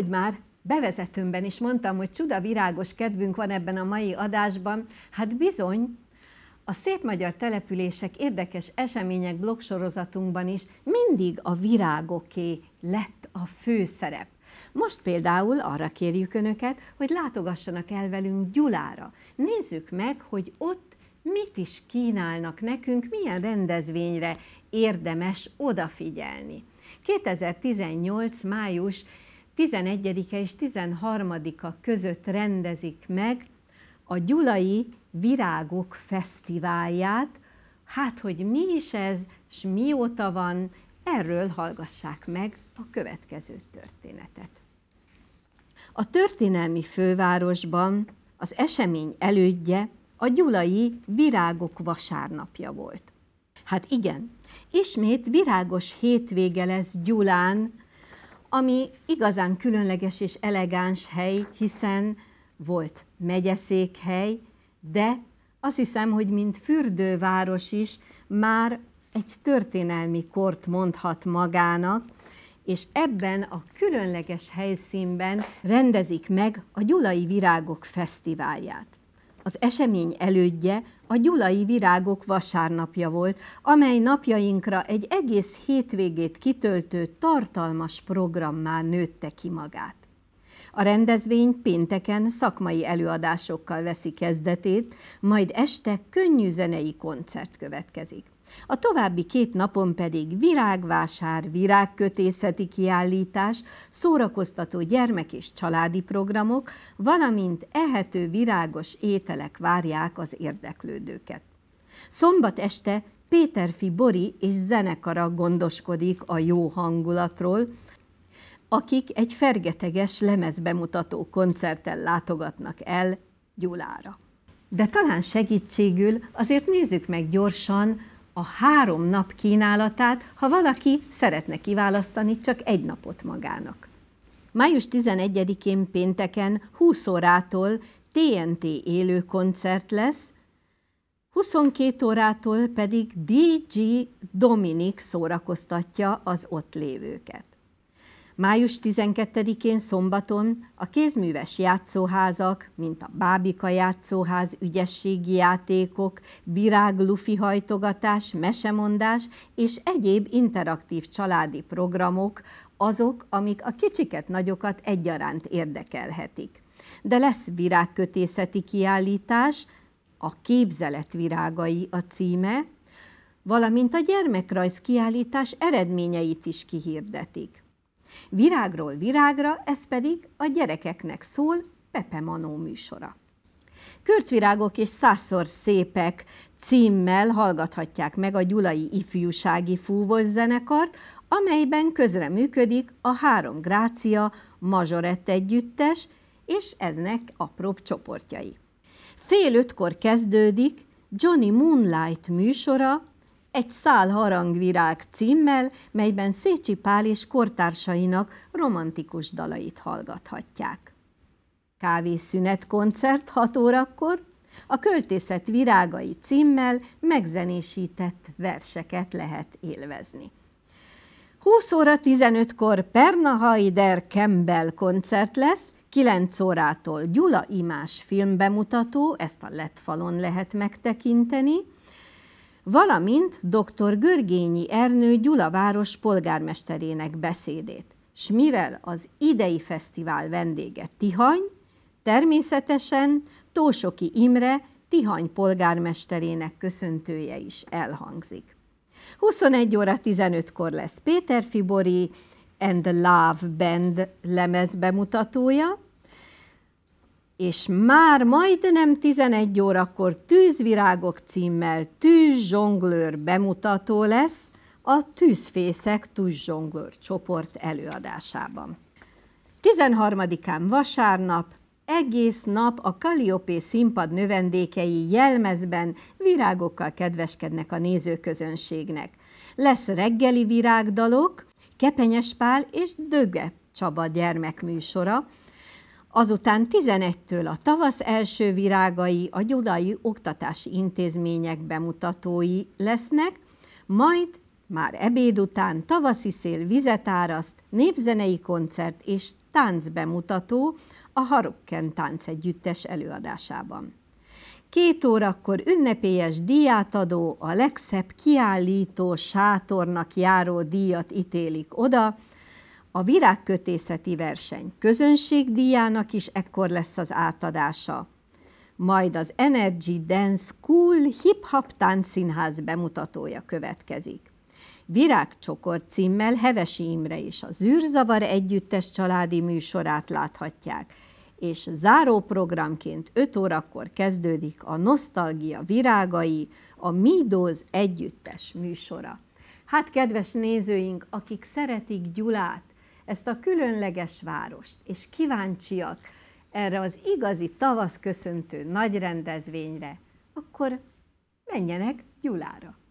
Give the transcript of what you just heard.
ahogy már bevezetőmben is mondtam, hogy csuda virágos kedvünk van ebben a mai adásban, hát bizony, a Szép Magyar Települések érdekes események blogsorozatunkban is mindig a virágoké lett a főszerep. Most például arra kérjük Önöket, hogy látogassanak el velünk Gyulára. Nézzük meg, hogy ott mit is kínálnak nekünk, milyen rendezvényre érdemes odafigyelni. 2018. május 11-e és 13-a között rendezik meg a Gyulai Virágok Fesztiválját. Hát, hogy mi is ez, és mióta van, erről hallgassák meg a következő történetet. A történelmi fővárosban az esemény elődje a Gyulai Virágok Vasárnapja volt. Hát igen, ismét virágos hétvége lesz Gyulán, ami igazán különleges és elegáns hely, hiszen volt megyeszékhely, de azt hiszem, hogy mint fürdőváros is már egy történelmi kort mondhat magának, és ebben a különleges helyszínben rendezik meg a Gyulai Virágok Fesztiválját. Az esemény elődje a Gyulai Virágok vasárnapja volt, amely napjainkra egy egész hétvégét kitöltő tartalmas programmá nőtte ki magát. A rendezvény pénteken szakmai előadásokkal veszi kezdetét, majd este könnyű zenei koncert következik. A további két napon pedig virágvásár, virágkötészeti kiállítás, szórakoztató gyermek és családi programok, valamint ehető virágos ételek várják az érdeklődőket. Szombat este Péterfi Bori és zenekara gondoskodik a jó hangulatról, akik egy fergeteges lemezbemutató koncerttel látogatnak el Gyulára. De talán segítségül azért nézzük meg gyorsan a három nap kínálatát, ha valaki szeretne kiválasztani csak egy napot magának. Május 11-én pénteken 20 órától TNT élő koncert lesz, 22 órától pedig DJ Dominik szórakoztatja az ott lévőket. Május 12-én szombaton a kézműves játszóházak, mint a Bábika játszóház, ügyességi játékok, viráglufi hajtogatás, mesemondás és egyéb interaktív családi programok azok, amik a kicsiket nagyokat egyaránt érdekelhetik. De lesz virágkötészeti kiállítás, a képzelet virágai a címe, valamint a gyermekrajz kiállítás eredményeit is kihirdetik. Virágról virágra, ez pedig a gyerekeknek szól Pepe Manó műsora. Körtvirágok és százszor szépek címmel hallgathatják meg a Gyulai Ifjúsági Fúvos zenekart, amelyben működik a három Grácia Mazsorett együttes és ennek apróbb csoportjai. Fél ötkor kezdődik Johnny Moonlight műsora egy szál harangvirág címmel, melyben Szécsi Pál és kortársainak romantikus dalait hallgathatják. Kávészünet koncert 6 órakor, a Költészet virágai címmel megzenésített verseket lehet élvezni. 20 óra 15-kor Haider Campbell koncert lesz, 9 órától Gyula Imás filmbemutató, ezt a lett falon lehet megtekinteni, valamint dr. Görgényi Ernő Gyula város polgármesterének beszédét. S mivel az idei fesztivál vendége Tihany, természetesen Tósoki Imre Tihany polgármesterének köszöntője is elhangzik. 21 óra 15-kor lesz Péter Fibori and the Love Band lemez bemutatója, és már majdnem 11 órakor Tűzvirágok címmel tűzzsonglőr bemutató lesz a Tűzfészek tűzzsonglőr csoport előadásában. 13-án vasárnap egész nap a Kaliopé színpad növendékei jelmezben virágokkal kedveskednek a nézőközönségnek. Lesz reggeli virágdalok, Kepenyes Pál és Döge Csaba gyermekműsora, Azután 11-től a tavasz első virágai a gyulai oktatási intézmények bemutatói lesznek, majd már ebéd után tavaszi szél vizet áraszt, népzenei koncert és tánc bemutató a Harukken együttes előadásában. Két órakor ünnepélyes díjátadó a legszebb kiállító sátornak járó díjat ítélik oda, a virágkötészeti verseny közönségdíjának is ekkor lesz az átadása. Majd az Energy Dance Cool Hip-Hop Táncszínház bemutatója következik. Virágcsokor címmel Hevesi Imre és a Zűrzavar Együttes családi műsorát láthatják, és záró programként 5 órakor kezdődik a Nosztalgia Virágai, a Midóz Együttes műsora. Hát kedves nézőink, akik szeretik Gyulát, ezt a különleges várost, és kíváncsiak erre az igazi tavasz köszöntő nagy rendezvényre, akkor menjenek Gyulára.